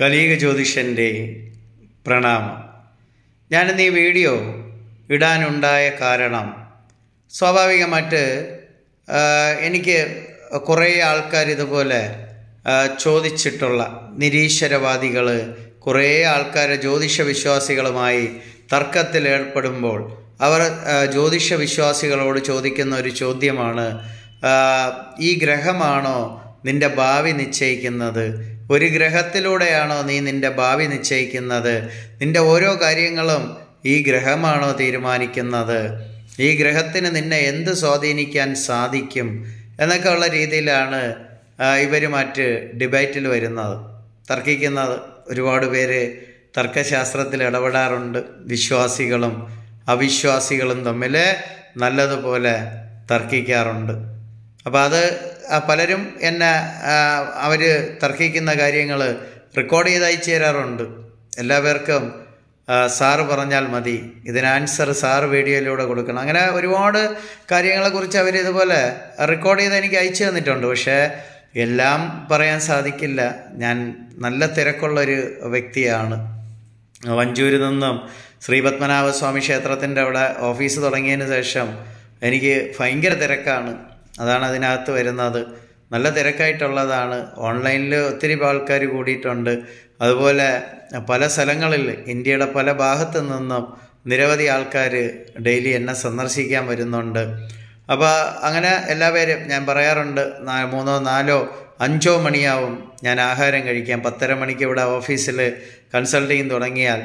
കലീക ജ്യോതിഷൻ്റെ പ്രണാമം ഞാനിന്ന് ഈ വീഡിയോ ഇടാനുണ്ടായ കാരണം സ്വാഭാവികമായിട്ട് എനിക്ക് കുറേ ആൾക്കാർ ഇതുപോലെ ചോദിച്ചിട്ടുള്ള നിരീശ്വരവാദികൾ കുറേ ആൾക്കാർ ജ്യോതിഷ വിശ്വാസികളുമായി തർക്കത്തിൽ ഏർപ്പെടുമ്പോൾ അവർ ജ്യോതിഷ വിശ്വാസികളോട് ചോദിക്കുന്ന ഒരു ചോദ്യമാണ് ഈ ഗ്രഹമാണോ നിൻ്റെ ഭാവി നിശ്ചയിക്കുന്നത് ഒരു ഗ്രഹത്തിലൂടെയാണോ നീ നിൻ്റെ ഭാവി നിശ്ചയിക്കുന്നത് നിൻ്റെ ഓരോ കാര്യങ്ങളും ഈ ഗ്രഹമാണോ തീരുമാനിക്കുന്നത് ഈ ഗ്രഹത്തിന് നിന്നെ എന്ത് സ്വാധീനിക്കാൻ സാധിക്കും എന്നൊക്കെ ഉള്ള രീതിയിലാണ് മറ്റ് ഡിബേറ്റിൽ വരുന്നത് തർക്കിക്കുന്നത് ഒരുപാട് പേര് തർക്കശാസ്ത്രത്തിൽ ഇടപെടാറുണ്ട് വിശ്വാസികളും അവിശ്വാസികളും തമ്മിൽ നല്ലതുപോലെ തർക്കിക്കാറുണ്ട് അപ്പോൾ അത് പലരും എന്നെ അവർ തർക്കിക്കുന്ന കാര്യങ്ങൾ റെക്കോർഡ് ചെയ്ത് അയച്ചു തരാറുണ്ട് എല്ലാ സാറ് പറഞ്ഞാൽ മതി ഇതിന് ആൻസർ സാറ് വീഡിയോയിലൂടെ കൊടുക്കണം അങ്ങനെ ഒരുപാട് കാര്യങ്ങളെക്കുറിച്ച് അവർ ഇതുപോലെ റെക്കോർഡ് ചെയ്ത് എനിക്ക് അയച്ചു തന്നിട്ടുണ്ട് പക്ഷേ എല്ലാം പറയാൻ സാധിക്കില്ല ഞാൻ നല്ല തിരക്കുള്ളൊരു വ്യക്തിയാണ് വഞ്ചൂരിൽ നിന്നും ശ്രീ പത്മനാഭസ്വാമി ക്ഷേത്രത്തിൻ്റെ അവിടെ ഓഫീസ് തുടങ്ങിയതിന് ശേഷം എനിക്ക് ഭയങ്കര തിരക്കാണ് അതാണ് അതിനകത്ത് വരുന്നത് നല്ല തിരക്കായിട്ടുള്ളതാണ് ഓൺലൈനിൽ ഒത്തിരി ആൾക്കാർ കൂടിയിട്ടുണ്ട് അതുപോലെ പല സ്ഥലങ്ങളിൽ ഇന്ത്യയുടെ പല ഭാഗത്തു നിന്നും നിരവധി ആൾക്കാർ ഡെയിലി എന്നെ സന്ദർശിക്കാൻ വരുന്നുണ്ട് അപ്പോൾ അങ്ങനെ എല്ലാവരും ഞാൻ പറയാറുണ്ട് മൂന്നോ നാലോ അഞ്ചോ മണിയാവും ഞാൻ ആഹാരം കഴിക്കാം പത്തര മണിക്ക് ഇവിടെ ഓഫീസിൽ കൺസൾട്ടിങ് തുടങ്ങിയാൽ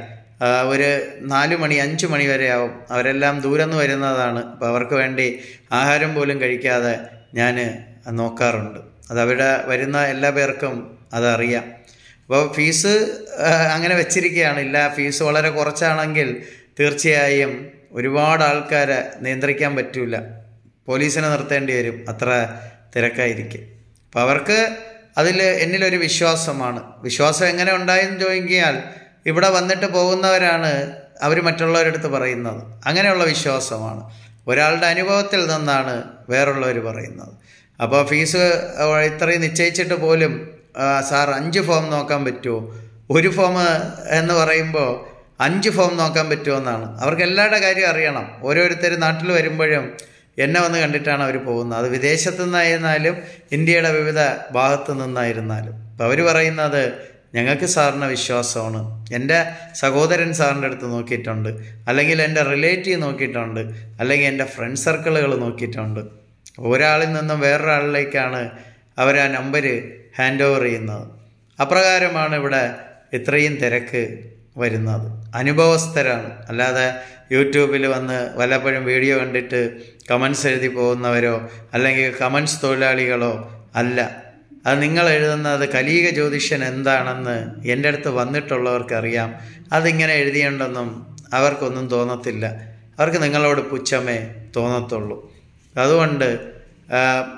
ഒരു നാല് മണി അഞ്ച് മണി വരെ ആവും അവരെല്ലാം ദൂരന്ന് വരുന്നതാണ് അപ്പോൾ അവർക്ക് വേണ്ടി ആഹാരം പോലും കഴിക്കാതെ ഞാൻ നോക്കാറുണ്ട് അതവിടെ വരുന്ന എല്ലാ പേർക്കും അതറിയാം അപ്പോൾ ഫീസ് അങ്ങനെ വെച്ചിരിക്കുകയാണ് ഇല്ല ഫീസ് വളരെ കുറച്ചാണെങ്കിൽ തീർച്ചയായും ഒരുപാട് ആൾക്കാരെ നിയന്ത്രിക്കാൻ പറ്റില്ല പോലീസിനെ നിർത്തേണ്ടി വരും അത്ര തിരക്കായിരിക്കും അപ്പോൾ അവർക്ക് അതിൽ എന്നിലൊരു വിശ്വാസമാണ് വിശ്വാസം എങ്ങനെ ഉണ്ടായെന്ന് ചോദിക്കിയാൽ ഇവിടെ വന്നിട്ട് പോകുന്നവരാണ് അവർ മറ്റുള്ളവരടുത്ത് പറയുന്നത് അങ്ങനെയുള്ള വിശ്വാസമാണ് ഒരാളുടെ അനുഭവത്തിൽ നിന്നാണ് വേറുള്ളവർ പറയുന്നത് അപ്പോൾ ഫീസ് ഇത്രയും നിശ്ചയിച്ചിട്ട് പോലും സാർ അഞ്ച് ഫോം നോക്കാൻ പറ്റുമോ ഒരു ഫോം എന്ന് പറയുമ്പോൾ അഞ്ച് ഫോം നോക്കാൻ പറ്റുമെന്നാണ് അവർക്ക് എല്ലാവരുടെ കാര്യം അറിയണം ഓരോരുത്തർ നാട്ടിൽ വരുമ്പോഴും എന്നെ വന്ന് കണ്ടിട്ടാണ് അവർ പോകുന്നത് അത് വിദേശത്തു നിന്നായിരുന്നാലും ഇന്ത്യയുടെ വിവിധ ഭാഗത്തു നിന്നായിരുന്നാലും അപ്പോൾ അവർ പറയുന്നത് ഞങ്ങൾക്ക് സാറിന് വിശ്വാസമാണ് എൻ്റെ സഹോദരൻ സാറിൻ്റെ അടുത്ത് നോക്കിയിട്ടുണ്ട് അല്ലെങ്കിൽ എൻ്റെ റിലേറ്റീവ് നോക്കിയിട്ടുണ്ട് അല്ലെങ്കിൽ എൻ്റെ ഫ്രണ്ട് സർക്കിളുകൾ നോക്കിയിട്ടുണ്ട് ഒരാളിൽ നിന്നും വേറൊരാളിലേക്കാണ് അവർ ആ നമ്പർ ഹാൻഡ് ഓവർ ചെയ്യുന്നത് അപ്രകാരമാണ് ഇവിടെ ഇത്രയും തിരക്ക് വരുന്നത് അനുഭവസ്ഥരാണ് അല്ലാതെ യൂട്യൂബിൽ വന്ന് വല്ലപ്പോഴും വീഡിയോ കണ്ടിട്ട് കമൻസ് എഴുതി പോകുന്നവരോ അല്ലെങ്കിൽ കമൻസ് തൊഴിലാളികളോ അല്ല അത് നിങ്ങൾ എഴുതുന്നത് കലീക ജ്യോതിഷൻ എന്താണെന്ന് എൻ്റെ അടുത്ത് വന്നിട്ടുള്ളവർക്കറിയാം അതിങ്ങനെ എഴുതിയുണ്ടെന്നും അവർക്കൊന്നും തോന്നത്തില്ല അവർക്ക് നിങ്ങളോട് പുച്ഛമേ തോന്നത്തുള്ളൂ അതുകൊണ്ട്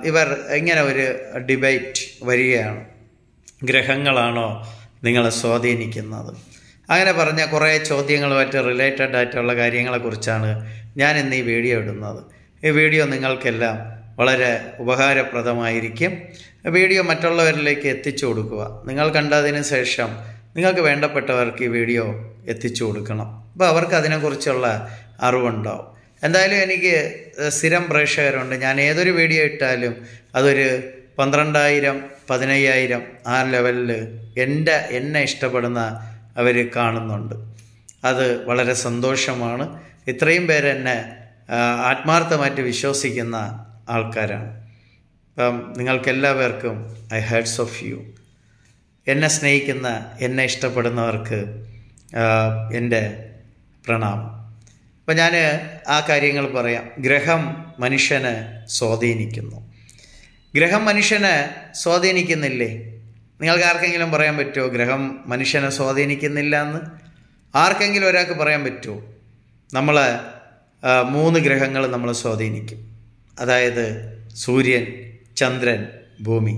ഇവർ ഇങ്ങനെ ഒരു ഡിബേറ്റ് വരികയാണ് ഗ്രഹങ്ങളാണോ നിങ്ങളെ സ്വാധീനിക്കുന്നത് അങ്ങനെ പറഞ്ഞ കുറേ ചോദ്യങ്ങളുമായിട്ട് റിലേറ്റഡ് ആയിട്ടുള്ള കാര്യങ്ങളെക്കുറിച്ചാണ് ഞാൻ ഇന്ന് ഈ വീഡിയോ ഇടുന്നത് ഈ വീഡിയോ നിങ്ങൾക്കെല്ലാം വളരെ ഉപകാരപ്രദമായിരിക്കും വീഡിയോ മറ്റുള്ളവരിലേക്ക് എത്തിച്ചു കൊടുക്കുക നിങ്ങൾ കണ്ടതിന് ശേഷം നിങ്ങൾക്ക് വേണ്ടപ്പെട്ടവർക്ക് ഈ വീഡിയോ എത്തിച്ചു കൊടുക്കണം അപ്പോൾ അവർക്ക് അതിനെക്കുറിച്ചുള്ള അറിവുണ്ടാവും എന്തായാലും എനിക്ക് സ്ഥിരം പ്രേക്ഷകരുണ്ട് ഞാൻ ഏതൊരു വീഡിയോ ഇട്ടാലും അതൊരു പന്ത്രണ്ടായിരം പതിനയ്യായിരം ആ ലെവലിൽ എൻ്റെ എന്നെ ഇഷ്ടപ്പെടുന്ന അവർ കാണുന്നുണ്ട് അത് വളരെ സന്തോഷമാണ് ഇത്രയും പേരെന്നെ ആത്മാർത്ഥമായിട്ട് വിശ്വസിക്കുന്ന ആൾക്കാരാണ് അപ്പം നിങ്ങൾക്കെല്ലാവർക്കും ഐ ഹേർട്സ് ഓഫ് യു എന്നെ സ്നേഹിക്കുന്ന എന്നെ ഇഷ്ടപ്പെടുന്നവർക്ക് എൻ്റെ പ്രണാമം അപ്പം ഞാൻ ആ കാര്യങ്ങൾ പറയാം ഗ്രഹം മനുഷ്യനെ സ്വാധീനിക്കുന്നു ഗ്രഹം മനുഷ്യനെ സ്വാധീനിക്കുന്നില്ലേ നിങ്ങൾക്ക് ആർക്കെങ്കിലും പറയാൻ പറ്റുമോ ഗ്രഹം മനുഷ്യനെ സ്വാധീനിക്കുന്നില്ല എന്ന് ആർക്കെങ്കിലും ഒരാൾക്ക് പറയാൻ പറ്റുമോ നമ്മൾ മൂന്ന് ഗ്രഹങ്ങൾ നമ്മളെ സ്വാധീനിക്കും അതായത് സൂര്യൻ ചന്ദ്രൻ ഭൂമി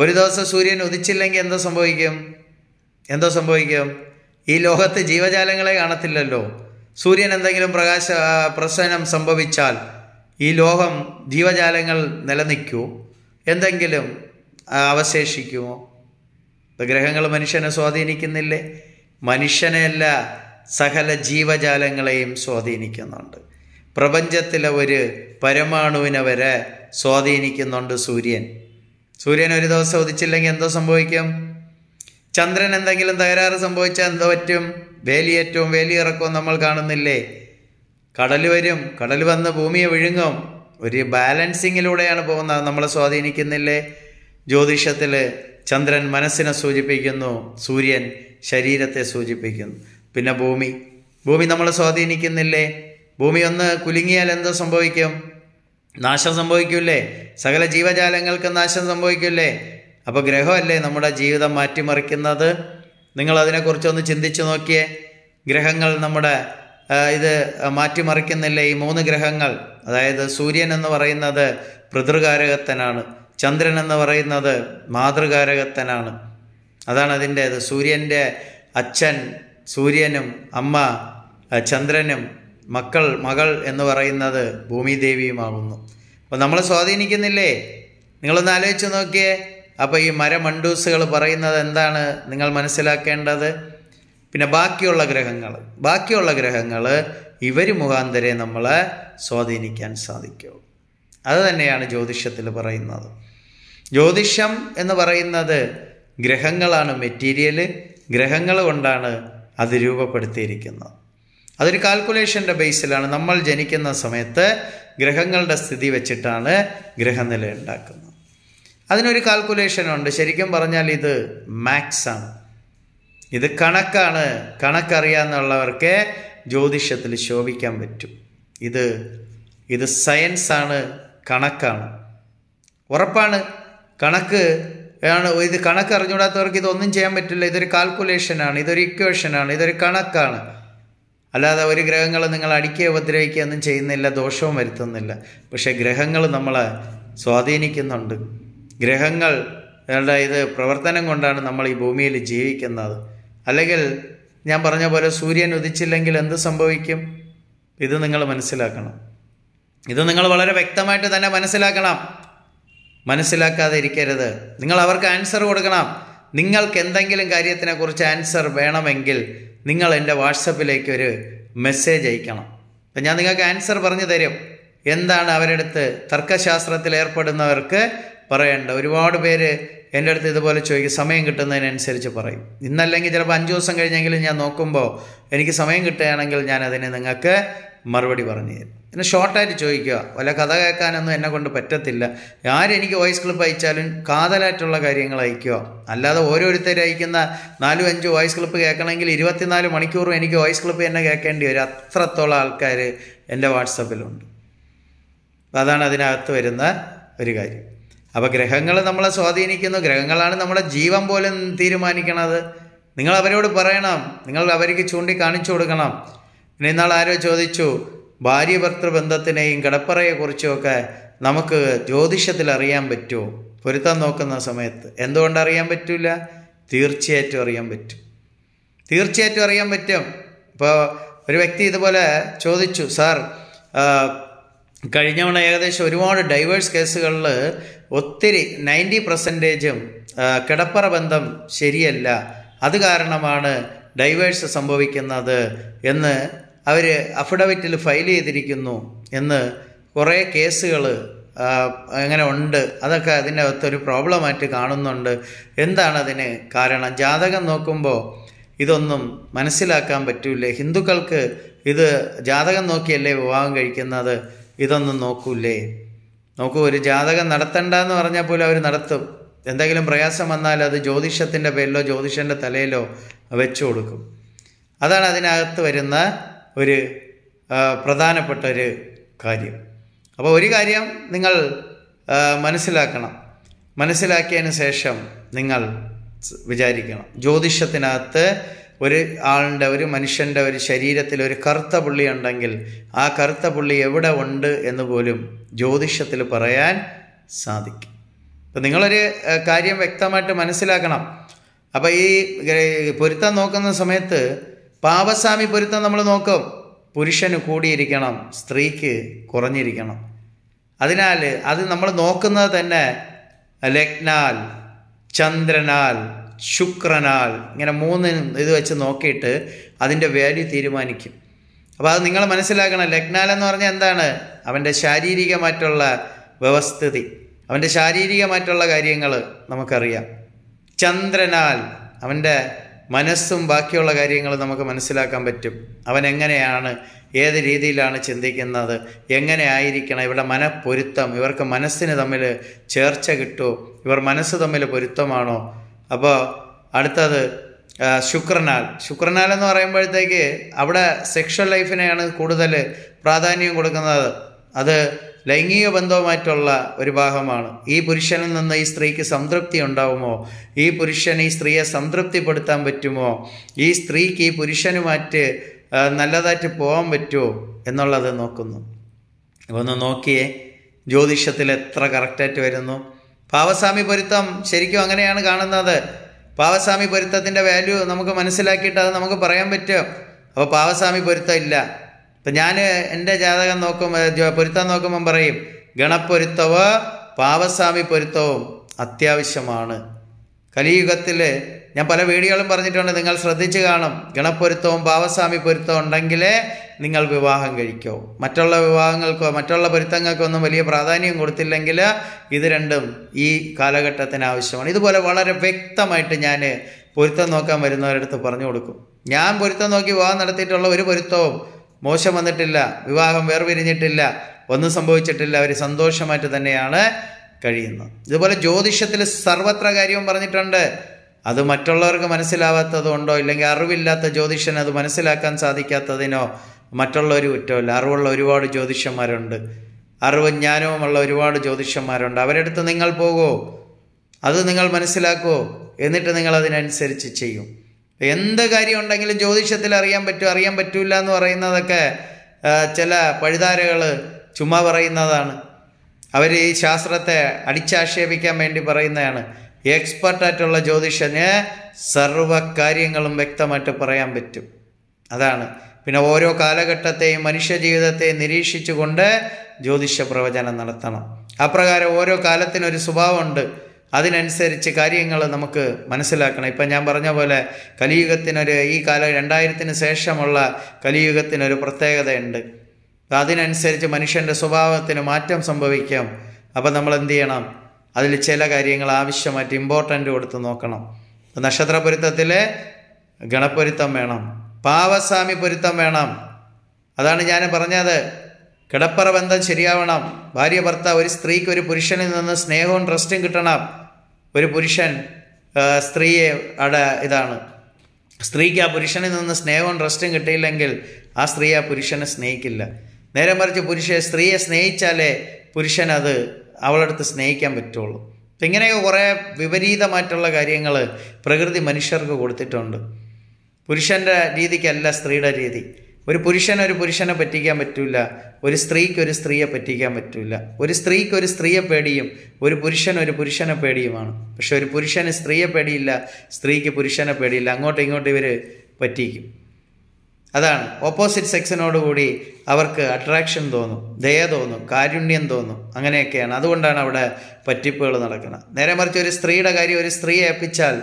ഒരു ദിവസം സൂര്യൻ ഉദിച്ചില്ലെങ്കിൽ എന്തോ സംഭവിക്കും എന്തോ സംഭവിക്കും ഈ ലോകത്ത് ജീവജാലങ്ങളെ കാണത്തില്ലല്ലോ സൂര്യൻ എന്തെങ്കിലും പ്രകാശ പ്രസനം സംഭവിച്ചാൽ ഈ ലോകം ജീവജാലങ്ങൾ നിലനിൽക്കുമോ എന്തെങ്കിലും അവശേഷിക്കുമോ ഗ്രഹങ്ങൾ മനുഷ്യനെ സ്വാധീനിക്കുന്നില്ലേ മനുഷ്യനെയല്ല സകല ജീവജാലങ്ങളെയും സ്വാധീനിക്കുന്നുണ്ട് പ്രപഞ്ചത്തിലെ ഒരു പരമാണുവിനെ വരെ സ്വാധീനിക്കുന്നുണ്ട് സൂര്യൻ സൂര്യൻ ഒരു ദിവസം ഉദിച്ചില്ലെങ്കിൽ എന്തോ സംഭവിക്കും ചന്ദ്രൻ എന്തെങ്കിലും തകരാറ് സംഭവിച്ചാൽ എന്തോ പറ്റും വേലിയേറ്റവും വേലിയിറക്കവും നമ്മൾ കാണുന്നില്ലേ കടൽ വരും കടൽ വന്ന് ഭൂമിയെ വിഴുങ്ങും ഒരു ബാലൻസിങ്ങിലൂടെയാണ് പോകുന്നത് നമ്മളെ സ്വാധീനിക്കുന്നില്ലേ ജ്യോതിഷത്തിൽ ചന്ദ്രൻ മനസ്സിനെ സൂചിപ്പിക്കുന്നു സൂര്യൻ ശരീരത്തെ സൂചിപ്പിക്കുന്നു പിന്നെ ഭൂമി ഭൂമി നമ്മളെ സ്വാധീനിക്കുന്നില്ലേ ഭൂമി ഒന്ന് കുലുങ്ങിയാൽ എന്ത് സംഭവിക്കും നാശം സംഭവിക്കില്ലേ സകല ജീവജാലങ്ങൾക്ക് നാശം സംഭവിക്കില്ലേ അപ്പോൾ ഗ്രഹമല്ലേ നമ്മുടെ ജീവിതം മാറ്റിമറിക്കുന്നത് നിങ്ങൾ അതിനെക്കുറിച്ചൊന്ന് ചിന്തിച്ചു നോക്കിയേ ഗ്രഹങ്ങൾ നമ്മുടെ ഇത് മാറ്റിമറിക്കുന്നില്ലേ ഈ മൂന്ന് ഗ്രഹങ്ങൾ അതായത് സൂര്യൻ എന്ന് പറയുന്നത് പിതൃകാരകത്തനാണ് ചന്ദ്രൻ എന്ന് പറയുന്നത് മാതൃകാരകത്തനാണ് അതാണ് അതിൻ്റെ സൂര്യൻ്റെ അച്ഛൻ സൂര്യനും അമ്മ ചന്ദ്രനും മക്കൾ മകൾ എന്ന് പറയുന്നത് ഭൂമിദേവിയുമാകുന്നു അപ്പോൾ നമ്മളെ സ്വാധീനിക്കുന്നില്ലേ നിങ്ങളൊന്ന് ആലോചിച്ച് നോക്കിയേ അപ്പോൾ ഈ മരമണ്ടൂസുകൾ പറയുന്നത് എന്താണ് നിങ്ങൾ മനസ്സിലാക്കേണ്ടത് പിന്നെ ബാക്കിയുള്ള ഗ്രഹങ്ങൾ ബാക്കിയുള്ള ഗ്രഹങ്ങൾ ഇവർ മുഖാന്തരെ നമ്മളെ സ്വാധീനിക്കാൻ സാധിക്കും അത് തന്നെയാണ് ജ്യോതിഷത്തിൽ പറയുന്നത് ജ്യോതിഷം എന്ന് പറയുന്നത് ഗ്രഹങ്ങളാണ് മെറ്റീരിയൽ ഗ്രഹങ്ങൾ കൊണ്ടാണ് അത് രൂപപ്പെടുത്തിയിരിക്കുന്നത് അതൊരു കാൽക്കുലേഷൻ്റെ ബേസിലാണ് നമ്മൾ ജനിക്കുന്ന സമയത്ത് ഗ്രഹങ്ങളുടെ സ്ഥിതി വെച്ചിട്ടാണ് ഗ്രഹനില ഉണ്ടാക്കുന്നത് അതിനൊരു കാൽക്കുലേഷനുണ്ട് ശരിക്കും പറഞ്ഞാൽ ഇത് മാക്സാണ് ഇത് കണക്കാണ് കണക്കറിയാമെന്നുള്ളവർക്ക് ജ്യോതിഷത്തിൽ ശോഭിക്കാൻ പറ്റും ഇത് ഇത് സയൻസാണ് കണക്കാണ് ഉറപ്പാണ് കണക്ക് ആണ് ഇത് കണക്ക് അറിഞ്ഞുകൂടാത്തവർക്ക് ഇതൊന്നും ചെയ്യാൻ പറ്റില്ല ഇതൊരു കാൽക്കുലേഷനാണ് ഇതൊരു ഇക്വേഷനാണ് ഇതൊരു കണക്കാണ് അല്ലാതെ ഒരു ഗ്രഹങ്ങൾ നിങ്ങൾ അടിക്കുക ഉപദ്രവിക്കുക ഒന്നും ചെയ്യുന്നില്ല ദോഷവും വരുത്തുന്നില്ല പക്ഷേ ഗ്രഹങ്ങൾ നമ്മളെ സ്വാധീനിക്കുന്നുണ്ട് ഗ്രഹങ്ങൾ ഇത് പ്രവർത്തനം കൊണ്ടാണ് നമ്മൾ ഈ ഭൂമിയിൽ ജീവിക്കുന്നത് അല്ലെങ്കിൽ ഞാൻ പറഞ്ഞ പോലെ സൂര്യൻ ഉദിച്ചില്ലെങ്കിൽ എന്ത് സംഭവിക്കും ഇത് നിങ്ങൾ മനസ്സിലാക്കണം ഇത് നിങ്ങൾ വളരെ വ്യക്തമായിട്ട് തന്നെ മനസ്സിലാക്കണം മനസ്സിലാക്കാതെ ഇരിക്കരുത് നിങ്ങൾ അവർക്ക് ആൻസർ കൊടുക്കണം നിങ്ങൾക്ക് എന്തെങ്കിലും കുറിച്ച് ആൻസർ വേണമെങ്കിൽ നിങ്ങൾ എൻ്റെ വാട്സപ്പിലേക്ക് ഒരു മെസ്സേജ് അയക്കണം അപ്പം ഞാൻ നിങ്ങൾക്ക് ആൻസർ പറഞ്ഞു തരും എന്താണ് അടുത്ത് തർക്കശാസ്ത്രത്തിൽ ഏർപ്പെടുന്നവർക്ക് പറയേണ്ടത് ഒരുപാട് പേര് എൻ്റെ അടുത്ത് ഇതുപോലെ ചോദിക്കും സമയം കിട്ടുന്നതിനനുസരിച്ച് പറയും ഇന്നല്ലെങ്കിൽ ചിലപ്പോൾ അഞ്ച് ദിവസം കഴിഞ്ഞെങ്കിലും ഞാൻ നോക്കുമ്പോൾ എനിക്ക് സമയം കിട്ടുകയാണെങ്കിൽ ഞാൻ അതിന് നിങ്ങൾക്ക് മറുപടി പറഞ്ഞു തരും എന്നെ ഷോർട്ടായിട്ട് ചോദിക്കുക വല്ല കഥ കേൾക്കാനൊന്നും എന്നെ കൊണ്ട് പറ്റത്തില്ല ആരെനിക്ക് വോയിസ് ക്ലിപ്പ് അയച്ചാലും കാതലായിട്ടുള്ള കാര്യങ്ങൾ അയക്കുക അല്ലാതെ ഓരോരുത്തർ അയക്കുന്ന നാലും അഞ്ച് വോയിസ് ക്ലിപ്പ് കേൾക്കണമെങ്കിൽ ഇരുപത്തിനാല് മണിക്കൂറും എനിക്ക് വോയിസ് ക്ലിപ്പ് തന്നെ കേൾക്കേണ്ടി വരും അത്രത്തോളം ആൾക്കാർ എൻ്റെ വാട്സപ്പിലുണ്ട് അതാണ് അതിനകത്ത് വരുന്ന ഒരു കാര്യം അപ്പോൾ ഗ്രഹങ്ങൾ നമ്മളെ സ്വാധീനിക്കുന്നു ഗ്രഹങ്ങളാണ് നമ്മളെ ജീവൻ പോലും തീരുമാനിക്കണത് നിങ്ങൾ അവരോട് പറയണം നിങ്ങൾ അവർക്ക് ചൂണ്ടിക്കാണിച്ചു കൊടുക്കണം പിന്നെ ഇന്നാൾ ആരോ ചോദിച്ചു ബന്ധത്തിനെയും കിടപ്പറയെക്കുറിച്ചുമൊക്കെ നമുക്ക് ജ്യോതിഷത്തിൽ അറിയാൻ പറ്റുമോ പൊരുത്തം നോക്കുന്ന സമയത്ത് എന്തുകൊണ്ട് അറിയാൻ പറ്റില്ല തീർച്ചയായിട്ടും അറിയാൻ പറ്റും തീർച്ചയായിട്ടും അറിയാൻ പറ്റും ഇപ്പോൾ ഒരു വ്യക്തി ഇതുപോലെ ചോദിച്ചു സാർ കഴിഞ്ഞവണ ഏകദേശം ഒരുപാട് ഡൈവേഴ്സ് കേസുകളിൽ ഒത്തിരി നയൻറ്റി പെർസെൻറ്റേജും കിടപ്പറ ബന്ധം ശരിയല്ല അത് കാരണമാണ് ഡൈവേഴ്സ് സംഭവിക്കുന്നത് എന്ന് അവർ അഫിഡവിറ്റിൽ ഫയൽ ചെയ്തിരിക്കുന്നു എന്ന് കുറേ കേസുകൾ എങ്ങനെ ഉണ്ട് അതൊക്കെ അതിൻ്റെ അകത്തൊരു പ്രോബ്ലമായിട്ട് കാണുന്നുണ്ട് എന്താണ് അതിന് കാരണം ജാതകം നോക്കുമ്പോൾ ഇതൊന്നും മനസ്സിലാക്കാൻ പറ്റൂല ഹിന്ദുക്കൾക്ക് ഇത് ജാതകം നോക്കിയല്ലേ വിവാഹം കഴിക്കുന്നത് ഇതൊന്നും നോക്കൂലേ നോക്കൂ ഒരു ജാതകം നടത്തണ്ടെന്ന് പറഞ്ഞാൽ പോലും അവർ നടത്തും എന്തെങ്കിലും പ്രയാസം വന്നാൽ അത് ജ്യോതിഷത്തിൻ്റെ പേരിലോ ജ്യോതിഷൻ്റെ തലയിലോ വെച്ചു കൊടുക്കും അതാണ് അതിനകത്ത് വരുന്ന ഒരു പ്രധാനപ്പെട്ട ഒരു കാര്യം അപ്പോൾ ഒരു കാര്യം നിങ്ങൾ മനസ്സിലാക്കണം മനസ്സിലാക്കിയതിന് ശേഷം നിങ്ങൾ വിചാരിക്കണം ജ്യോതിഷത്തിനകത്ത് ഒരു ആളുടെ ഒരു മനുഷ്യൻ്റെ ഒരു ശരീരത്തിൽ ഒരു കറുത്ത പുള്ളി ഉണ്ടെങ്കിൽ ആ കറുത്ത പുള്ളി എവിടെ ഉണ്ട് എന്ന് പോലും ജ്യോതിഷത്തിൽ പറയാൻ സാധിക്കും അപ്പം നിങ്ങളൊരു കാര്യം വ്യക്തമായിട്ട് മനസ്സിലാക്കണം അപ്പോൾ ഈ പൊരുത്തം നോക്കുന്ന സമയത്ത് പാപസാമി പൊരുത്തം നമ്മൾ നോക്കും പുരുഷന് കൂടിയിരിക്കണം സ്ത്രീക്ക് കുറഞ്ഞിരിക്കണം അതിനാൽ അത് നമ്മൾ നോക്കുന്നത് തന്നെ ലഗ്നാൽ ചന്ദ്രനാൽ ശുക്രനാൽ ഇങ്ങനെ മൂന്ന് ഇത് വെച്ച് നോക്കിയിട്ട് അതിൻ്റെ വാല്യൂ തീരുമാനിക്കും അപ്പോൾ അത് നിങ്ങൾ മനസ്സിലാക്കണം ലഗ്നാൽ എന്ന് പറഞ്ഞാൽ എന്താണ് അവൻ്റെ ശാരീരികമായിട്ടുള്ള വ്യവസ്ഥിതി അവൻ്റെ ശാരീരികമായിട്ടുള്ള കാര്യങ്ങൾ നമുക്കറിയാം ചന്ദ്രനാൽ അവൻ്റെ മനസ്സും ബാക്കിയുള്ള കാര്യങ്ങൾ നമുക്ക് മനസ്സിലാക്കാൻ പറ്റും അവൻ എങ്ങനെയാണ് ഏത് രീതിയിലാണ് ചിന്തിക്കുന്നത് എങ്ങനെ ആയിരിക്കണം ഇവരുടെ മനപ്പൊരുത്തം ഇവർക്ക് മനസ്സിന് തമ്മിൽ ചേർച്ച കിട്ടുമോ ഇവർ മനസ്സ് തമ്മിൽ പൊരുത്തമാണോ അപ്പോൾ അടുത്തത് ശുക്രനാൽ ശുക്രനാൽ എന്ന് പറയുമ്പോഴത്തേക്ക് അവിടെ സെക്ഷൽ ലൈഫിനെയാണ് കൂടുതൽ പ്രാധാന്യം കൊടുക്കുന്നത് അത് ലൈംഗിക ബന്ധവുമായിട്ടുള്ള ഒരു ഭാഗമാണ് ഈ പുരുഷനിൽ നിന്ന് ഈ സ്ത്രീക്ക് സംതൃപ്തി ഉണ്ടാവുമോ ഈ പുരുഷൻ ഈ സ്ത്രീയെ സംതൃപ്തിപ്പെടുത്താൻ പറ്റുമോ ഈ സ്ത്രീക്ക് ഈ പുരുഷനുമായിട്ട് നല്ലതായിട്ട് പോകാൻ പറ്റുമോ എന്നുള്ളത് നോക്കുന്നു ഒന്ന് നോക്കിയേ ജ്യോതിഷത്തിൽ എത്ര കറക്റ്റായിട്ട് വരുന്നു പാവസ്വാമി പൊരുത്തം ശരിക്കും അങ്ങനെയാണ് കാണുന്നത് പാവസ്വാമി പൊരുത്തത്തിൻ്റെ വാല്യൂ നമുക്ക് മനസ്സിലാക്കിയിട്ട് അത് നമുക്ക് പറയാൻ പറ്റുമോ അപ്പോൾ പാവസ്വാമി പൊരുത്തം ഇല്ല ഇപ്പം ഞാൻ എൻ്റെ ജാതകം നോക്കുമ്പോൾ പൊരുത്തം നോക്കുമ്പം പറയും ഗണപ്പൊരുത്തവോ പാവസ്വാമി പൊരുത്തവും അത്യാവശ്യമാണ് കലിയുഗത്തിൽ ഞാൻ പല വീഡിയോകളും പറഞ്ഞിട്ടുണ്ട് നിങ്ങൾ ശ്രദ്ധിച്ച് കാണും ഗണപ്പൊരുത്തവും പാവസ്വാമി പൊരുത്തവും ഉണ്ടെങ്കിലേ നിങ്ങൾ വിവാഹം കഴിക്കോ മറ്റുള്ള വിവാഹങ്ങൾക്കോ മറ്റുള്ള പൊരുത്തങ്ങൾക്കോ ഒന്നും വലിയ പ്രാധാന്യം കൊടുത്തില്ലെങ്കിൽ ഇത് രണ്ടും ഈ കാലഘട്ടത്തിന് ആവശ്യമാണ് ഇതുപോലെ വളരെ വ്യക്തമായിട്ട് ഞാൻ പൊരുത്തം നോക്കാൻ വരുന്നവരടുത്ത് പറഞ്ഞു കൊടുക്കും ഞാൻ പൊരുത്തം നോക്കി വിവാഹം നടത്തിയിട്ടുള്ള ഒരു പൊരുത്തവും മോശം വന്നിട്ടില്ല വിവാഹം വേർപിരിഞ്ഞിട്ടില്ല ഒന്നും സംഭവിച്ചിട്ടില്ല അവർ സന്തോഷമായിട്ട് തന്നെയാണ് കഴിയുന്നത് ഇതുപോലെ ജ്യോതിഷത്തിൽ സർവത്ര കാര്യവും പറഞ്ഞിട്ടുണ്ട് അത് മറ്റുള്ളവർക്ക് മനസ്സിലാവാത്തതുകൊണ്ടോ ഇല്ലെങ്കിൽ അറിവില്ലാത്ത ജ്യോതിഷന് അത് മനസ്സിലാക്കാൻ സാധിക്കാത്തതിനോ മറ്റുള്ളവർ കുറ്റമല്ല അറിവുള്ള ഒരുപാട് ജ്യോതിഷന്മാരുണ്ട് അറിവും ജ്ഞാനവുമുള്ള ഒരുപാട് ജ്യോതിഷന്മാരുണ്ട് അവരെടുത്ത് നിങ്ങൾ പോകുമോ അത് നിങ്ങൾ മനസ്സിലാക്കുമോ എന്നിട്ട് നിങ്ങൾ അതിനനുസരിച്ച് ചെയ്യും എന്ത് കാര്യം ഉണ്ടെങ്കിലും ജ്യോതിഷത്തിൽ അറിയാൻ പറ്റും അറിയാൻ പറ്റൂല എന്ന് പറയുന്നതൊക്കെ ചില പഴുതാരകൾ ചുമ്മാ പറയുന്നതാണ് അവർ ഈ ശാസ്ത്രത്തെ അടിച്ചാക്ഷേപിക്കാൻ വേണ്ടി പറയുന്നതാണ് എക്സ്പെർട്ടായിട്ടുള്ള ജ്യോതിഷന് സർവ്വ കാര്യങ്ങളും വ്യക്തമായിട്ട് പറയാൻ പറ്റും അതാണ് പിന്നെ ഓരോ കാലഘട്ടത്തെയും മനുഷ്യ ജീവിതത്തെയും നിരീക്ഷിച്ചുകൊണ്ട് ജ്യോതിഷ പ്രവചനം നടത്തണം അപ്രകാരം ഓരോ കാലത്തിനൊരു സ്വഭാവമുണ്ട് അതിനനുസരിച്ച് കാര്യങ്ങൾ നമുക്ക് മനസ്സിലാക്കണം ഇപ്പം ഞാൻ പറഞ്ഞ പോലെ കലിയുഗത്തിനൊരു ഈ കാല രണ്ടായിരത്തിന് ശേഷമുള്ള കലിയുഗത്തിനൊരു പ്രത്യേകതയുണ്ട് അതിനനുസരിച്ച് മനുഷ്യൻ്റെ സ്വഭാവത്തിന് മാറ്റം സംഭവിക്കാം അപ്പം നമ്മൾ എന്ത് ചെയ്യണം അതിൽ ചില കാര്യങ്ങൾ ആവശ്യമായിട്ട് ഇമ്പോർട്ടൻ്റ് കൊടുത്ത് നോക്കണം നക്ഷത്ര പൊരുത്തത്തിൽ ഗണപ്പൊരുത്തം വേണം പാവസ്വാമി പൊരുത്തം വേണം അതാണ് ഞാൻ പറഞ്ഞത് കിടപ്പറ ബന്ധം ശരിയാവണം ഭാര്യ ഭർത്താവ് ഒരു സ്ത്രീക്ക് ഒരു പുരുഷനിൽ നിന്ന് സ്നേഹവും ട്രസ്റ്റും കിട്ടണം ഒരു പുരുഷൻ സ്ത്രീയെ അട ഇതാണ് സ്ത്രീക്ക് ആ പുരുഷനിൽ നിന്ന് സ്നേഹവും ട്രസ്റ്റും കിട്ടിയില്ലെങ്കിൽ ആ സ്ത്രീ ആ പുരുഷനെ സ്നേഹിക്കില്ല നേരെ മറിച്ച് പുരുഷ സ്ത്രീയെ സ്നേഹിച്ചാലേ പുരുഷൻ അത് അവളടുത്ത് സ്നേഹിക്കാൻ പറ്റുള്ളൂ അപ്പം ഇങ്ങനെയൊക്കെ കുറേ വിപരീതമായിട്ടുള്ള കാര്യങ്ങൾ പ്രകൃതി മനുഷ്യർക്ക് കൊടുത്തിട്ടുണ്ട് പുരുഷൻ്റെ രീതിക്കല്ല സ്ത്രീയുടെ രീതി ഒരു പുരുഷന് ഒരു പുരുഷനെ പറ്റിക്കാൻ പറ്റില്ല ഒരു സ്ത്രീക്ക് ഒരു സ്ത്രീയെ പറ്റിക്കാൻ പറ്റില്ല ഒരു സ്ത്രീക്ക് ഒരു സ്ത്രീയെ പേടിയും ഒരു പുരുഷൻ ഒരു പുരുഷനെ പേടിയുമാണ് പക്ഷെ ഒരു പുരുഷന് സ്ത്രീയെ പേടിയില്ല സ്ത്രീക്ക് പുരുഷനെ പേടിയില്ല അങ്ങോട്ടും ഇങ്ങോട്ടും ഇവർ പറ്റിക്കും അതാണ് ഓപ്പോസിറ്റ് സെക്സിനോടുകൂടി അവർക്ക് അട്രാക്ഷൻ തോന്നും ദയ തോന്നും കാരുണ്യം തോന്നും അങ്ങനെയൊക്കെയാണ് അതുകൊണ്ടാണ് അവിടെ പറ്റിപ്പുകൾ നടക്കുന്നത് നേരെ മറിച്ച് ഒരു സ്ത്രീയുടെ കാര്യം ഒരു സ്ത്രീയെ ഏൽപ്പിച്ചാൽ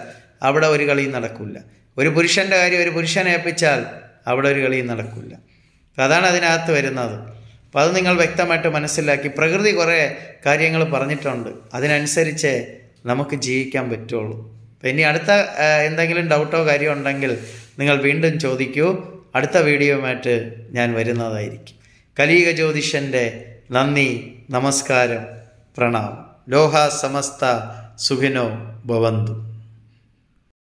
അവിടെ ഒരു കളിയും നടക്കില്ല ഒരു പുരുഷൻ്റെ കാര്യം ഒരു പുരുഷനെ ഏൽപ്പിച്ചാൽ അവിടെ ഒരു കളിയും നടക്കില്ല അപ്പം അതാണ് അതിനകത്ത് വരുന്നത് അപ്പോൾ അത് നിങ്ങൾ വ്യക്തമായിട്ട് മനസ്സിലാക്കി പ്രകൃതി കുറേ കാര്യങ്ങൾ പറഞ്ഞിട്ടുണ്ട് അതിനനുസരിച്ച് നമുക്ക് ജീവിക്കാൻ പറ്റുള്ളൂ അപ്പം ഇനി അടുത്ത എന്തെങ്കിലും ഡൗട്ടോ കാര്യമോ ഉണ്ടെങ്കിൽ നിങ്ങൾ വീണ്ടും ചോദിക്കൂ അടുത്ത വീഡിയോയുമായിട്ട് ഞാൻ വരുന്നതായിരിക്കും കലീക ജ്യോതിഷൻ്റെ നന്ദി നമസ്കാരം പ്രണാമം ലോഹ സമസ്ത സുഖിനോ ഭവന്തു